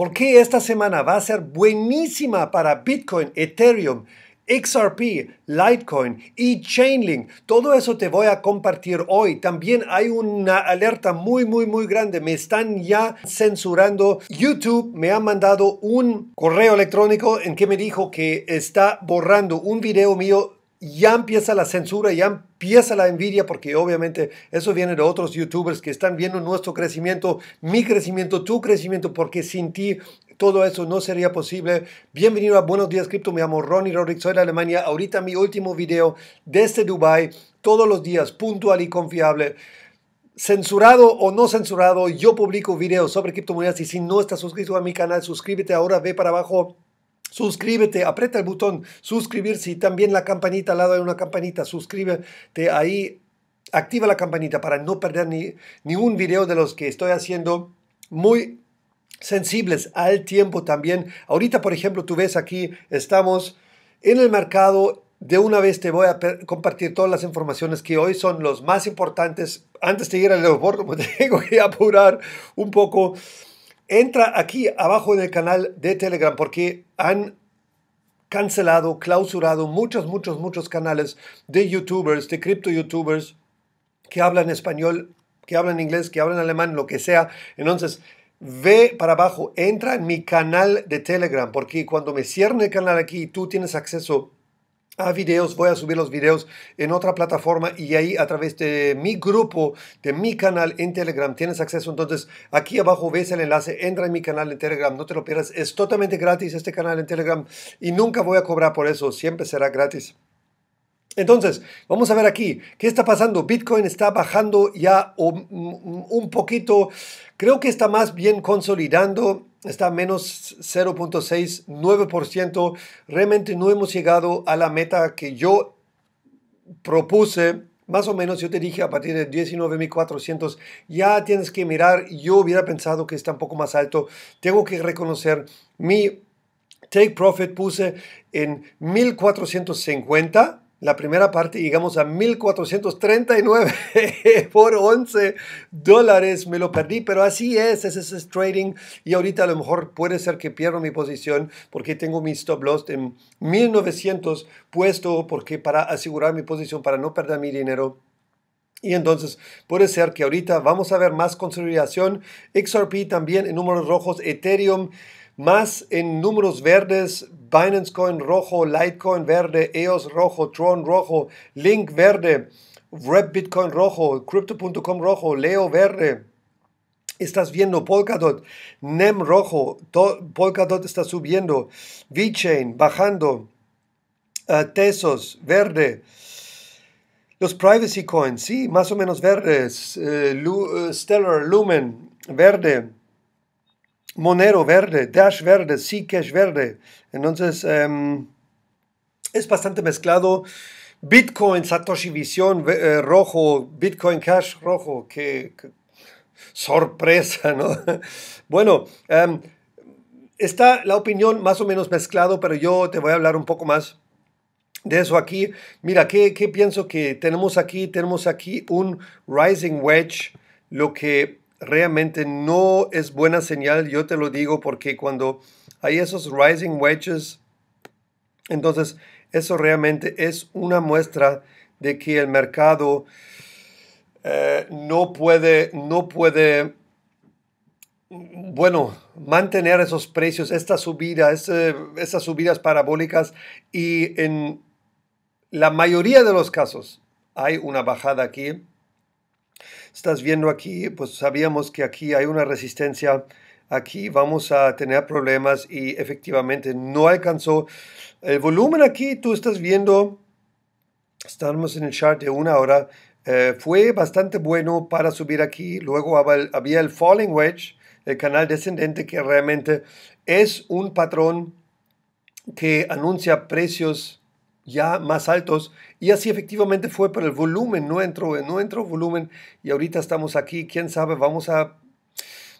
porque esta semana va a ser buenísima para Bitcoin, Ethereum, XRP, Litecoin y Chainlink. Todo eso te voy a compartir hoy. También hay una alerta muy, muy, muy grande. Me están ya censurando. YouTube me ha mandado un correo electrónico en que me dijo que está borrando un video mío ya empieza la censura, ya empieza la envidia, porque obviamente eso viene de otros youtubers que están viendo nuestro crecimiento, mi crecimiento, tu crecimiento, porque sin ti todo eso no sería posible. Bienvenido a Buenos Días Cripto, me llamo Ronnie Rodríguez, soy de Alemania. Ahorita mi último video desde Dubai, todos los días, puntual y confiable censurado o no censurado, yo publico videos sobre criptomonedas y si no estás suscrito a mi canal, suscríbete ahora, ve para abajo Suscríbete, aprieta el botón suscribirse y también la campanita, al lado de una campanita, suscríbete ahí, activa la campanita para no perder ni, ni un video de los que estoy haciendo muy sensibles al tiempo también. Ahorita, por ejemplo, tú ves aquí, estamos en el mercado. De una vez te voy a compartir todas las informaciones que hoy son los más importantes. Antes de ir al aeropuerto, me pues, tengo que apurar un poco. Entra aquí abajo en el canal de Telegram porque han cancelado, clausurado muchos, muchos, muchos canales de youtubers, de cripto youtubers que hablan español, que hablan inglés, que hablan alemán, lo que sea. Entonces, ve para abajo, entra en mi canal de Telegram porque cuando me cierren el canal aquí, tú tienes acceso a videos, voy a subir los videos en otra plataforma y ahí a través de mi grupo, de mi canal en Telegram, tienes acceso. Entonces, aquí abajo ves el enlace, entra en mi canal en Telegram, no te lo pierdas. Es totalmente gratis este canal en Telegram y nunca voy a cobrar por eso, siempre será gratis. Entonces, vamos a ver aquí, ¿qué está pasando? Bitcoin está bajando ya un poquito, creo que está más bien consolidando está a menos 0.69%. Realmente no hemos llegado a la meta que yo propuse. Más o menos yo te dije a partir de 19.400 ya tienes que mirar. Yo hubiera pensado que está un poco más alto. Tengo que reconocer mi take profit puse en 1450 la primera parte digamos, a 1439 por 11 dólares. Me lo perdí, pero así es, ese es trading. Y ahorita a lo mejor puede ser que pierda mi posición porque tengo mi stop loss en 1900 puesto porque para asegurar mi posición, para no perder mi dinero. Y entonces puede ser que ahorita vamos a ver más consolidación. XRP también en números rojos, Ethereum más en números verdes, Binance Coin rojo, Litecoin verde, EOS rojo, Tron rojo, Link verde, Web Bitcoin rojo, Crypto.com rojo, Leo verde. Estás viendo Polkadot, NEM rojo, Polkadot está subiendo, VeChain bajando, eh, Tesos verde, los privacy coins, sí, más o menos verdes, eh, eh, Stellar, Lumen, verde, Monero verde, Dash verde, Zcash verde. Entonces, em, es bastante mezclado. Bitcoin, Satoshi Vision, eh, rojo, Bitcoin Cash rojo, qué, sorpresa, ¿no? bueno, em, está la opinión más o menos mezclado, pero yo te voy a hablar un poco más de eso aquí. Mira, ¿qué, qué pienso que tenemos aquí? Tenemos aquí un rising wedge, lo que realmente no es buena señal, yo te lo digo, porque cuando hay esos rising wedges, entonces eso realmente es una muestra de que el mercado eh, no puede, no puede, bueno, mantener esos precios, este, estas esas subidas parabólicas y en la mayoría de los casos hay una bajada aquí Estás viendo aquí, pues sabíamos que aquí hay una resistencia, aquí vamos a tener problemas y efectivamente no alcanzó el volumen aquí, tú estás viendo, estamos en el chart de una hora, eh, fue bastante bueno para subir aquí, luego había el falling wedge, el canal descendente que realmente es un patrón que anuncia precios ya más altos y así efectivamente fue, pero el volumen no entró, no entró volumen y ahorita estamos aquí, quién sabe, vamos a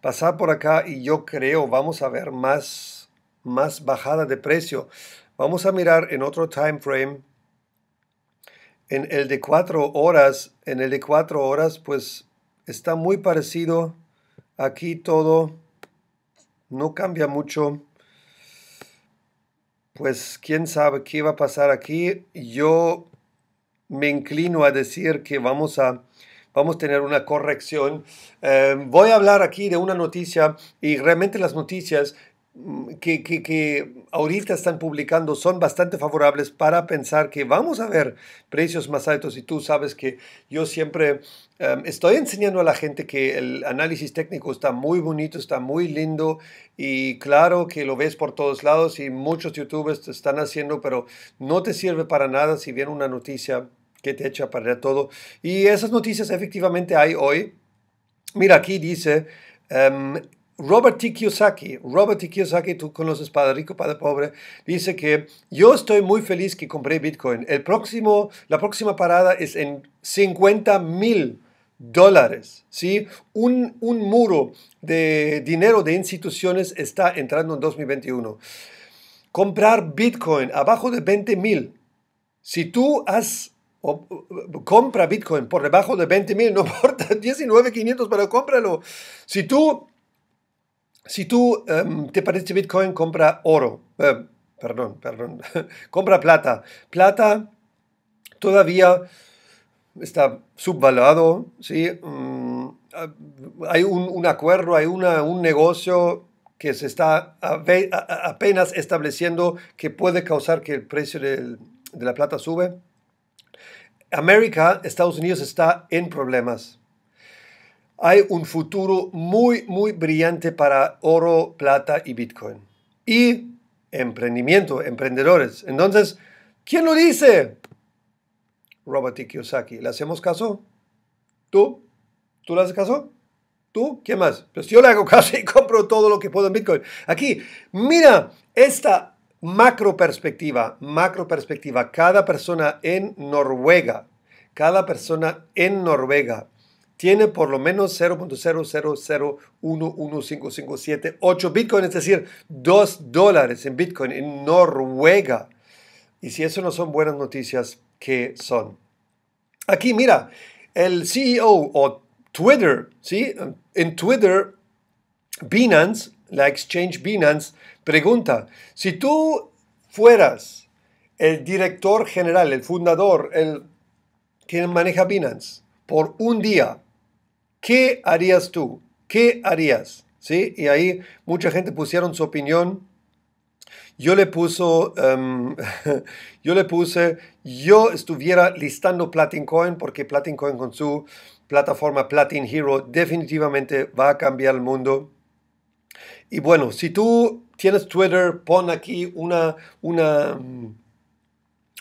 pasar por acá y yo creo vamos a ver más, más bajada de precio. Vamos a mirar en otro time frame, en el de 4 horas, en el de cuatro horas pues está muy parecido, aquí todo no cambia mucho pues quién sabe qué va a pasar aquí. Yo me inclino a decir que vamos a vamos a tener una corrección. Eh, voy a hablar aquí de una noticia y realmente las noticias mm, que, que, que ahorita están publicando son bastante favorables para pensar que vamos a ver precios más altos y tú sabes que yo siempre em, estoy enseñando a la gente que el análisis técnico está muy bonito, está muy lindo y claro que lo ves por todos lados y muchos youtubers te están haciendo, pero no te sirve para nada si viene una noticia que te echa para todo. Y esas noticias efectivamente hay hoy. Mira, aquí dice... Em, Robert T. Kiyosaki, Robert T. Kiyosaki, tú conoces Padre Rico, Padre Pobre, dice que yo estoy muy feliz que compré Bitcoin. El próximo, la próxima parada es en 50 mil dólares. ¿sí? Un, muro de dinero de instituciones está entrando en 2021. Comprar Bitcoin abajo de 20 mil. Si tú has compra Bitcoin por debajo de 20 mil, no importa, 19.500, para cómpralo. Si tú si tú em, te parece Bitcoin, compra oro. Em, perdón, perdón. compra plata. Plata todavía está subvaluado, ¿sí? Mm, hay un, acuerdo, hay un negocio que se está apenas estableciendo que puede causar que el precio de la plata sube. América, Estados Unidos está en problemas hay un futuro muy, muy brillante para oro, plata y Bitcoin. Y emprendimiento, emprendedores. Entonces, ¿quién lo dice? Robert Kiyosaki. ¿Le hacemos caso? ¿Tú? ¿Tú le haces caso? ¿Tú? ¿Quién más? Pues yo le hago caso y compro todo lo que puedo en Bitcoin. Aquí, mira esta macro perspectiva, macro perspectiva. Cada persona en Noruega, cada persona en Noruega tiene por lo menos 0.000115578 Bitcoin, es decir, 2 dólares en Bitcoin en Noruega. Y si eso no son buenas noticias, ¿qué son? Aquí, mira, el CEO o Twitter, ¿sí? En Twitter, Binance, la exchange Binance, pregunta, si tú fueras el director general, el fundador, el quien maneja Binance, por un día, ¿Qué harías tú? ¿Qué harías? ¿Sí? Y ahí mucha gente pusieron su opinión. Yo le, puso, em, yo le puse, yo estuviera listando Platin Coin porque Platin Coin con su plataforma Platin Hero definitivamente va a cambiar el mundo. Y bueno, si tú tienes Twitter, pon aquí una, una, mm,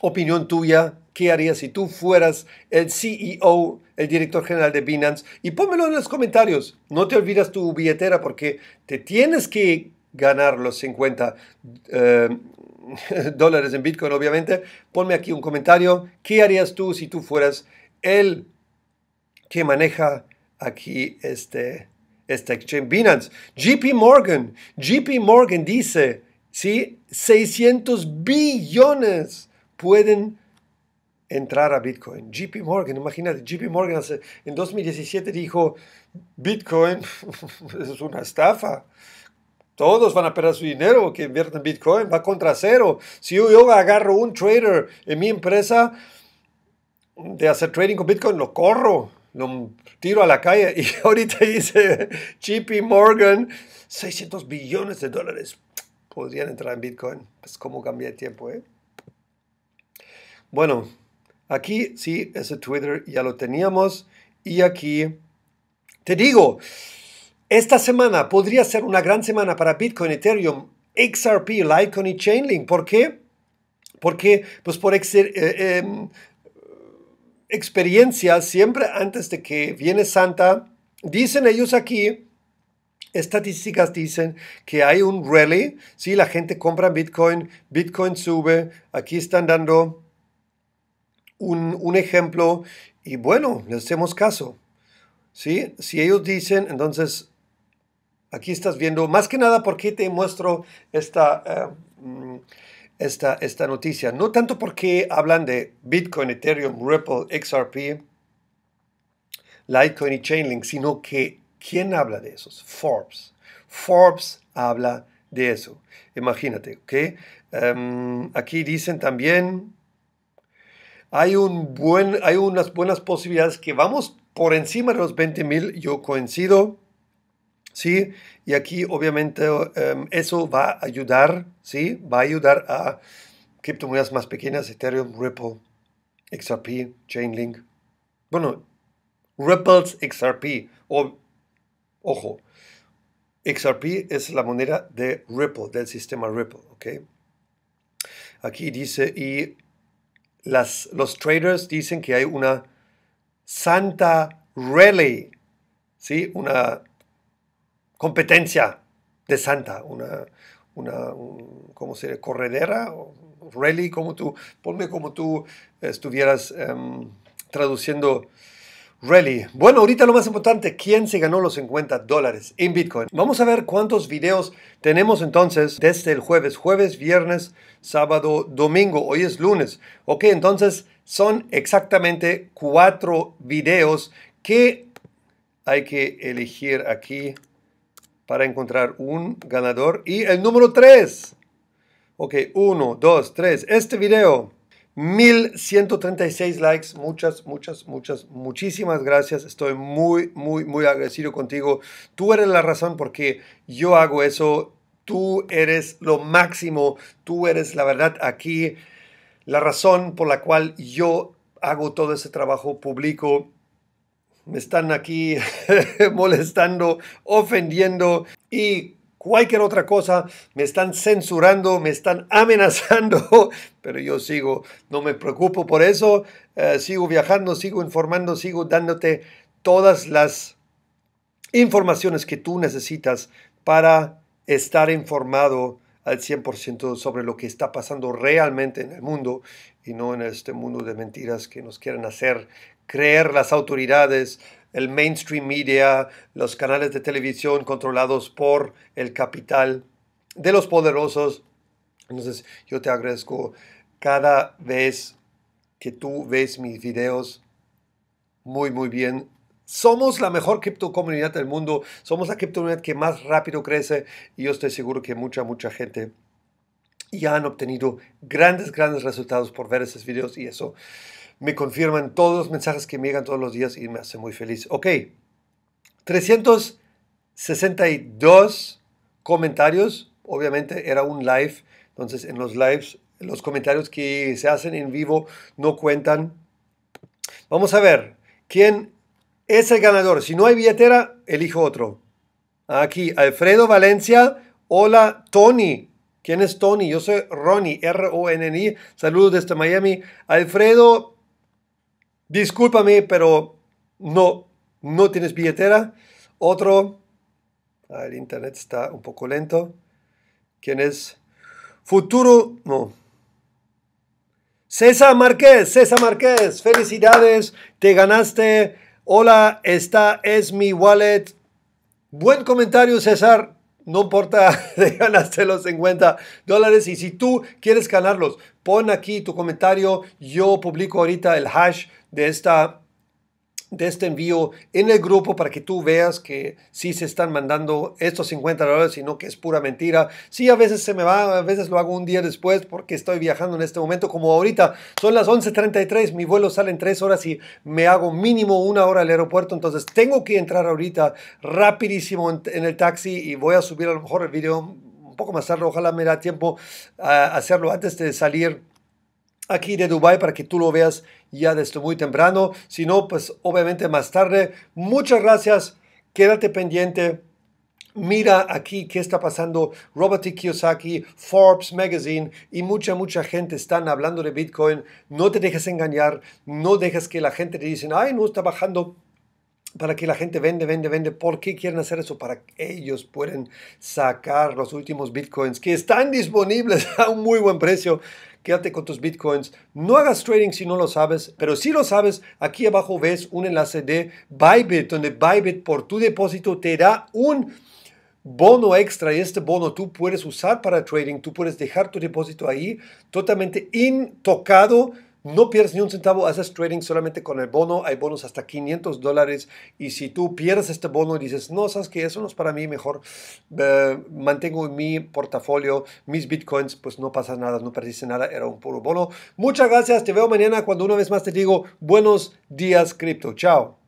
opinión tuya, ¿qué harías si tú fueras el CEO, el director general de Binance? Y pónmelo en los comentarios. No te olvides tu billetera porque te tienes que ganar los 50 eh, dólares en Bitcoin, obviamente. Ponme aquí un comentario. ¿Qué harías tú si tú fueras el que maneja aquí este, este exchange Binance? JP Morgan. JP Morgan dice, ¿sí? 600 billones pueden entrar a Bitcoin. JP Morgan, imagínate, JP Morgan en 2017 dijo, Bitcoin es una estafa. Todos van a perder su dinero que invierten en Bitcoin, va contra cero. Si yo, agarro un trader en mi empresa de hacer trading con Bitcoin, lo corro, lo tiro a la calle. Y ahorita dice JP Morgan, 600 billones de dólares podrían entrar en Bitcoin. Es como cambia el tiempo, ¿eh? Bueno, aquí sí, ese Twitter ya lo teníamos. Y aquí, te digo, esta semana podría ser una gran semana para Bitcoin, Ethereum, XRP, Litecoin y Chainlink. ¿Por qué? Porque, pues por eh, em, experiencia, siempre antes de que viene Santa, dicen ellos aquí, estadísticas dicen que hay un rally, si ¿sí? la gente compra Bitcoin, Bitcoin sube, aquí están dando un, ejemplo y bueno, le hacemos caso. Si ellos dicen, entonces aquí estás viendo, más que nada porque te muestro esta, eh, mm, esta, esta noticia. No tanto porque hablan de Bitcoin, Ethereum, Ripple, XRP, Litecoin y Chainlink, sino que ¿quién habla de esos? Forbes. Forbes habla de eso. Imagínate, ¿ok? Em, aquí dicen también hay, un buen, hay unas buenas posibilidades que vamos por encima de los 20 mil, yo coincido, ¿sí? Y aquí obviamente em, eso va a ayudar, ¿sí? Va a ayudar a criptomonedas más pequeñas, Ethereum, Ripple, XRP, Chainlink. Bueno, Ripple's XRP, ojo, XRP es la moneda de Ripple, del sistema Ripple, ¿ok? Aquí dice, y los traders dicen que hay una santa rally, ¿sí? una competencia de santa, una, una se Corredera, rally, como tú, ponme como tú estuvieras em, traduciendo Really. Bueno, ahorita lo más importante, ¿quién se ganó los 50 dólares en Bitcoin? Vamos a ver cuántos videos tenemos entonces desde el jueves, jueves, viernes, sábado, domingo, hoy es lunes. Ok, entonces son exactamente cuatro videos que hay que elegir aquí para encontrar un ganador. Y el número tres. Ok, 1, dos, tres. Este video. 1136 likes, muchas, muchas, muchas, muchísimas gracias. Estoy muy, muy, muy agradecido contigo. Tú eres la razón por qué yo hago eso. Tú eres lo máximo. Tú eres, la verdad, aquí la razón por la cual yo hago todo ese trabajo público. Me están aquí molestando, ofendiendo y cualquier otra cosa, me están censurando, me están amenazando, pero yo sigo, no me preocupo por eso, eh, sigo viajando, sigo informando, sigo dándote todas las informaciones que tú necesitas para estar informado al 100% sobre lo que está pasando realmente en el mundo y no en este mundo de mentiras que nos quieren hacer creer las autoridades, el mainstream media, los canales de televisión controlados por el capital de los poderosos. Entonces yo te agradezco cada vez que tú ves mis videos muy, muy bien. Somos la mejor cripto comunidad del mundo. Somos la comunidad que más rápido crece y yo estoy seguro que mucha, mucha gente ya han obtenido grandes, grandes resultados por ver esos videos y eso me confirman todos los mensajes que me llegan todos los días y me hace muy feliz. Ok, 362 comentarios. Obviamente era un live, entonces en los lives los comentarios que se hacen en vivo no cuentan. Vamos a ver quién es el ganador. Si no hay billetera, elijo otro. Aquí, Alfredo Valencia. Hola, Tony. ¿Quién es Tony? Yo soy Ronnie, R-O-N-I. Saludos desde Miami. Alfredo discúlpame, pero no, no tienes billetera. Otro, el internet está un poco lento. ¿Quién es? Futuro, no. César Márquez, César Márquez, felicidades, te ganaste. Hola, esta es mi wallet. Buen comentario, César. No importa, te ganaste los 50 dólares. Y si tú quieres ganarlos, pon aquí tu comentario. Yo publico ahorita el hash de, esta, de este envío en el grupo para que tú veas que sí se están mandando estos 50 dólares, sino que es pura mentira. Sí, a veces se me va, a veces lo hago un día después porque estoy viajando en este momento, como ahorita son las 11.33, mi vuelo sale en 3 horas y me hago mínimo una hora al aeropuerto, entonces tengo que entrar ahorita rapidísimo en, el taxi y voy a subir a lo mejor el video un poco más tarde, ojalá me da tiempo a hacerlo antes de salir aquí de Dubai para que tú lo veas ya desde muy temprano. Si no, pues obviamente más tarde. Muchas gracias. Quédate pendiente. Mira aquí qué está pasando. Robert Kiyosaki, Forbes Magazine y mucha, mucha gente están hablando de Bitcoin. No te dejes engañar. No dejes que la gente te dicen ay, no está bajando para que la gente vende, vende, vende. ¿Por qué quieren hacer eso? Para que ellos puedan sacar los últimos bitcoins que están disponibles a un muy buen precio quédate con tus bitcoins. No hagas trading si no lo sabes, pero si lo sabes, aquí abajo ves un enlace de Bybit, donde Bybit por tu depósito te da un bono extra y este bono tú puedes usar para trading, tú puedes dejar tu depósito ahí totalmente intocado no pierdes ni un centavo, haces trading solamente con el bono. Hay bonos hasta 500 dólares. Y si tú pierdes este bono y dices, no, sabes que eso no es para mí, mejor eh, mantengo mi portafolio mis bitcoins, pues no pasa nada, no perdiste nada, era un puro bono. Muchas gracias, te veo mañana cuando una vez más te digo buenos días, cripto. Chao.